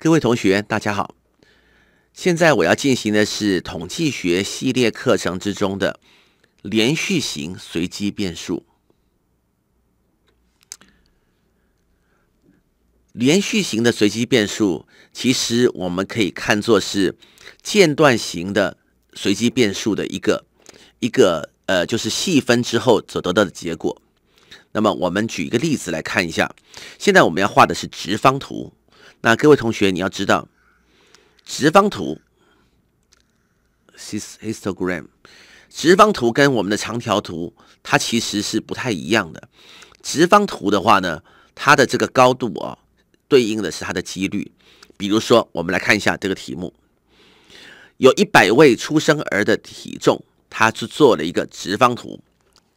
各位同学，大家好。现在我要进行的是统计学系列课程之中的连续型随机变数。连续型的随机变数，其实我们可以看作是间断型的随机变数的一个一个呃，就是细分之后所得到的结果。那么，我们举一个例子来看一下。现在我们要画的是直方图。那各位同学，你要知道，直方图 （histogram） 直方图跟我们的长条图，它其实是不太一样的。直方图的话呢，它的这个高度啊，对应的是它的几率。比如说，我们来看一下这个题目：有一百位出生儿的体重，他去做了一个直方图。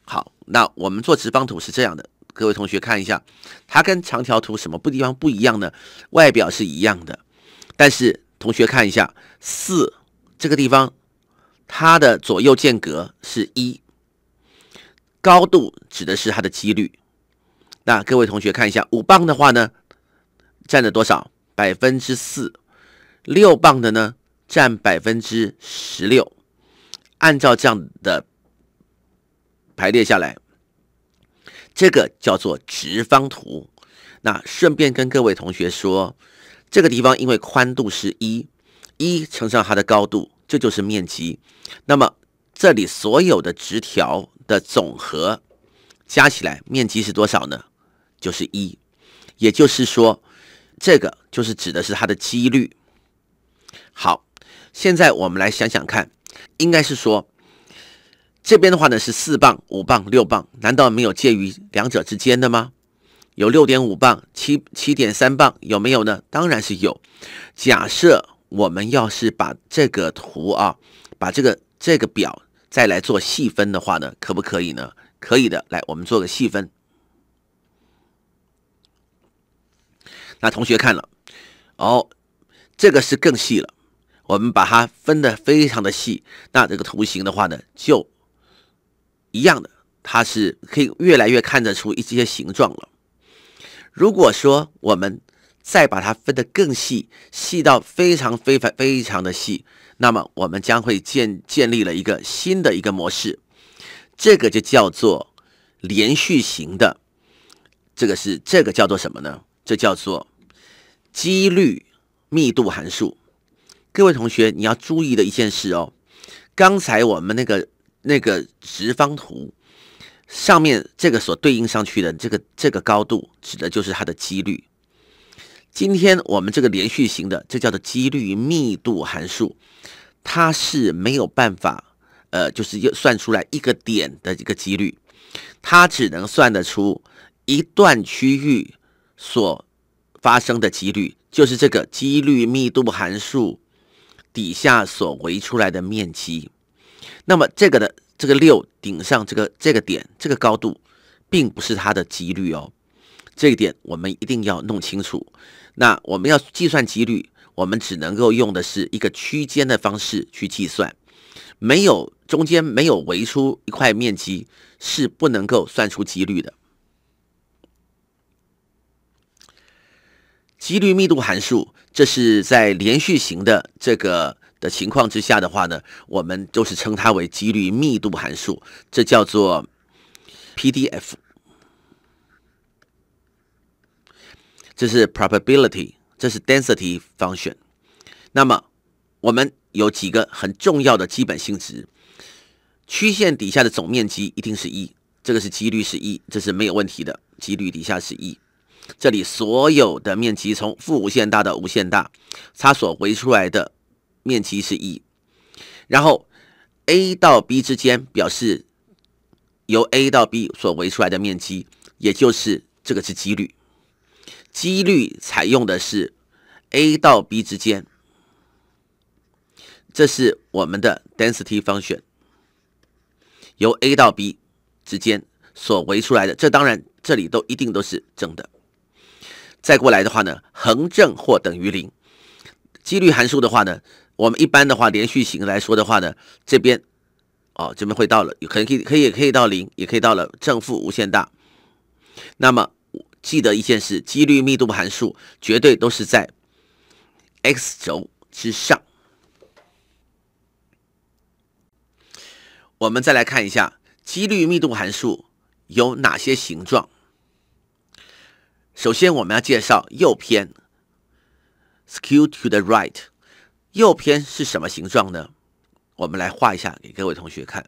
好，那我们做直方图是这样的。各位同学看一下，它跟长条图什么不地方不一样呢？外表是一样的，但是同学看一下四这个地方，它的左右间隔是一，高度指的是它的几率。那各位同学看一下五磅的话呢，占了多少？百分之四，六磅的呢占百分之十六。按照这样的排列下来。这个叫做直方图。那顺便跟各位同学说，这个地方因为宽度是一，一乘上它的高度，这就是面积。那么这里所有的直条的总和加起来面积是多少呢？就是一。也就是说，这个就是指的是它的几率。好，现在我们来想想看，应该是说。这边的话呢是四磅、五磅、六磅，难道没有介于两者之间的吗？有六点五磅、七七点三磅，有没有呢？当然是有。假设我们要是把这个图啊，把这个这个表再来做细分的话呢，可不可以呢？可以的。来，我们做个细分。那同学看了，哦，这个是更细了。我们把它分的非常的细。那这个图形的话呢，就。一样的，它是可以越来越看得出一些形状了。如果说我们再把它分得更细，细到非常非常非常的细，那么我们将会建建立了一个新的一个模式。这个就叫做连续型的。这个是这个叫做什么呢？这叫做几率密度函数。各位同学，你要注意的一件事哦，刚才我们那个。那个直方图上面这个所对应上去的这个这个高度，指的就是它的几率。今天我们这个连续型的，这叫做几率密度函数，它是没有办法，呃，就是要算出来一个点的一个几率，它只能算得出一段区域所发生的几率，就是这个几率密度函数底下所围出来的面积。那么这个的这个六顶上这个这个点这个高度，并不是它的几率哦。这一点我们一定要弄清楚。那我们要计算几率，我们只能够用的是一个区间的方式去计算，没有中间没有围出一块面积是不能够算出几率的。几率密度函数，这是在连续型的这个。的情况之下的话呢，我们都是称它为几率密度函数，这叫做 PDF。这是 probability，这是 density function。那么我们有几个很重要的基本性质：曲线底下的总面积一定是一，这个是几率是一，这是没有问题的。几率底下是一，这里所有的面积从负无限大到无限大，它所围出来的。面积是一，然后 a 到 b 之间表示由 a 到 b 所围出来的面积，也就是这个是几率。几率采用的是 a 到 b 之间，这是我们的 density 方选，由 a 到 b 之间所围出来的。这当然这里都一定都是正的。再过来的话呢，横正或等于零。几率函数的话呢，我们一般的话，连续型来说的话呢，这边哦这边会到了，可能可以可以也可以到零，也可以到了正负无限大。那么记得一件事，几率密度函数绝对都是在 x 轴之上。我们再来看一下几率密度函数有哪些形状。首先我们要介绍右偏。Skew to the right，右偏是什么形状呢？我们来画一下给各位同学看。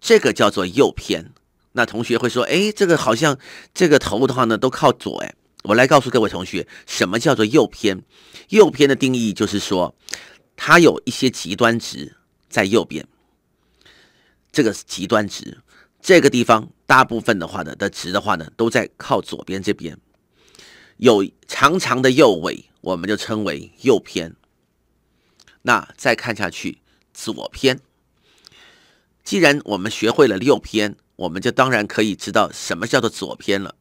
这个叫做右偏。那同学会说：“哎，这个好像这个头的话呢，都靠左。”哎，我来告诉各位同学，什么叫做右偏？右偏的定义就是说，它有一些极端值在右边。这个是极端值，这个地方大部分的话呢的值的话呢，都在靠左边这边。有长长的右尾，我们就称为右偏。那再看下去，左偏。既然我们学会了右偏，我们就当然可以知道什么叫做左偏了。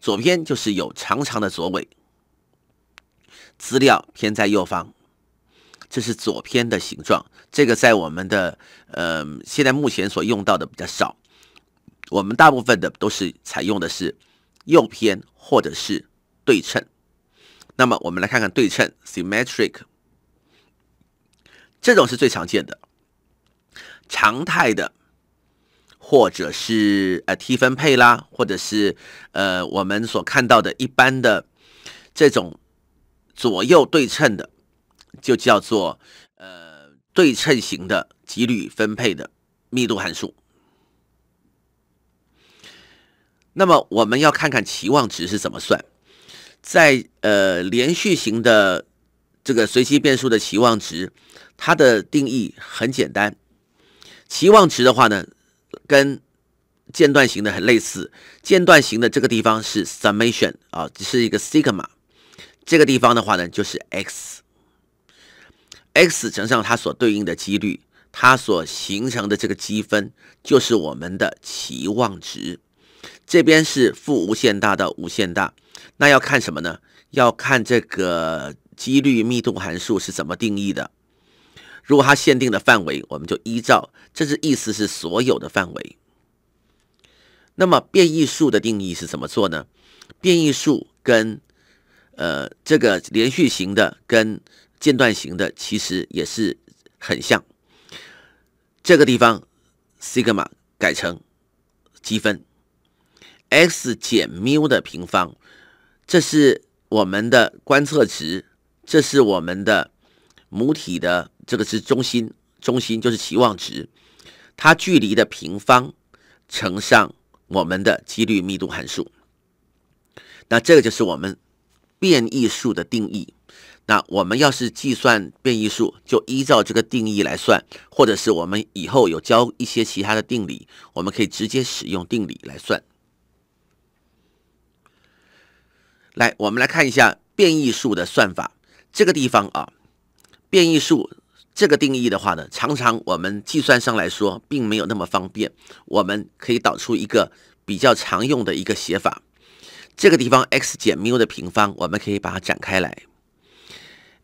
左偏就是有长长的左尾，资料偏在右方，这是左偏的形状。这个在我们的呃现在目前所用到的比较少，我们大部分的都是采用的是右偏或者是。对称，那么我们来看看对称 （symmetric） 这种是最常见的常态的，或者是呃 t 分配啦，或者是呃我们所看到的一般的这种左右对称的，就叫做呃对称型的几率分配的密度函数。那么我们要看看期望值是怎么算。在呃连续型的这个随机变数的期望值，它的定义很简单。期望值的话呢，跟间断型的很类似。间断型的这个地方是 summation 啊，只是一个 sigma。这个地方的话呢，就是 x x 乘上它所对应的几率，它所形成的这个积分就是我们的期望值。这边是负无限大到无限大，那要看什么呢？要看这个几率密度函数是怎么定义的。如果它限定的范围，我们就依照这是意思是所有的范围。那么变异数的定义是怎么做呢？变异数跟呃这个连续型的跟间断型的其实也是很像。这个地方西格玛改成积分。x 减缪的平方，这是我们的观测值，这是我们的母体的，这个是中心，中心就是期望值，它距离的平方乘上我们的几率密度函数，那这个就是我们变异数的定义。那我们要是计算变异数，就依照这个定义来算，或者是我们以后有教一些其他的定理，我们可以直接使用定理来算。来，我们来看一下变异数的算法这个地方啊，变异数这个定义的话呢，常常我们计算上来说并没有那么方便。我们可以导出一个比较常用的一个写法。这个地方 x 减缪的平方，我们可以把它展开来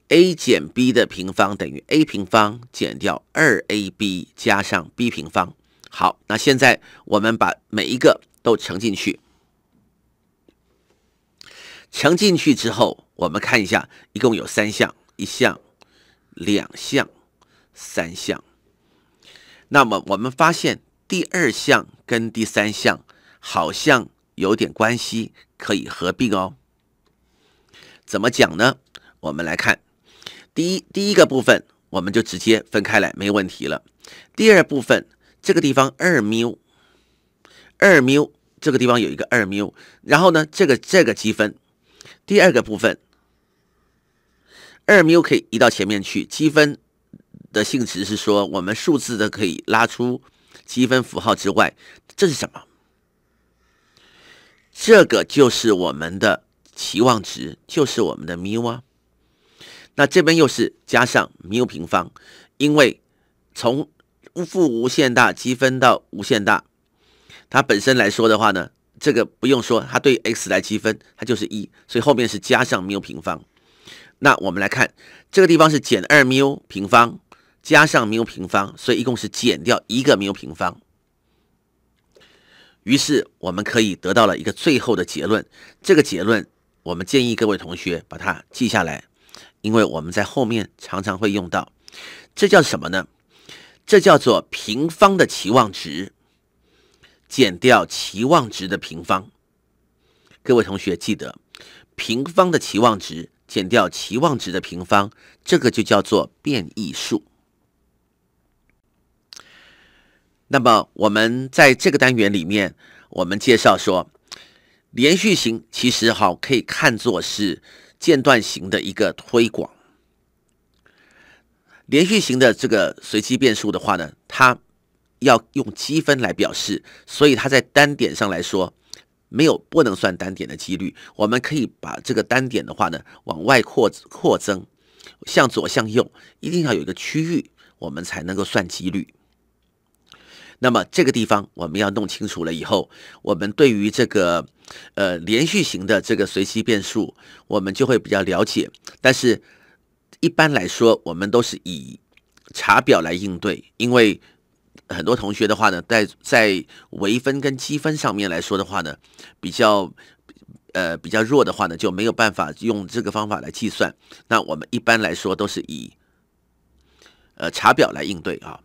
，a 减 b 的平方等于 a 平方减掉 2ab 加上 b 平方。好，那现在我们把每一个都乘进去。乘进去之后，我们看一下，一共有三项，一项、两项、三项。那么我们发现第二项跟第三项好像有点关系，可以合并哦。怎么讲呢？我们来看，第一第一个部分我们就直接分开来，没问题了。第二部分这个地方二缪，二缪这个地方有一个二缪，然后呢，这个这个积分。第二个部分，二缪可以移到前面去。积分的性质是说，我们数字的可以拉出积分符号之外，这是什么？这个就是我们的期望值，就是我们的缪啊。那这边又是加上缪平方，因为从负无限大积分到无限大，它本身来说的话呢？这个不用说，它对 x 来积分，它就是一，所以后面是加上缪平方。那我们来看，这个地方是减二缪平方，加上缪平方，所以一共是减掉一个缪平方。于是我们可以得到了一个最后的结论，这个结论我们建议各位同学把它记下来，因为我们在后面常常会用到。这叫什么呢？这叫做平方的期望值。减掉期望值的平方，各位同学记得，平方的期望值减掉期望值的平方，这个就叫做变异数。那么我们在这个单元里面，我们介绍说，连续型其实哈可以看作是间断型的一个推广。连续型的这个随机变数的话呢，它。要用积分来表示，所以它在单点上来说没有不能算单点的几率。我们可以把这个单点的话呢往外扩扩增，向左向右，一定要有一个区域，我们才能够算几率。那么这个地方我们要弄清楚了以后，我们对于这个呃连续型的这个随机变数，我们就会比较了解。但是一般来说，我们都是以查表来应对，因为。很多同学的话呢，在在微分跟积分上面来说的话呢，比较呃比较弱的话呢，就没有办法用这个方法来计算。那我们一般来说都是以呃查表来应对啊。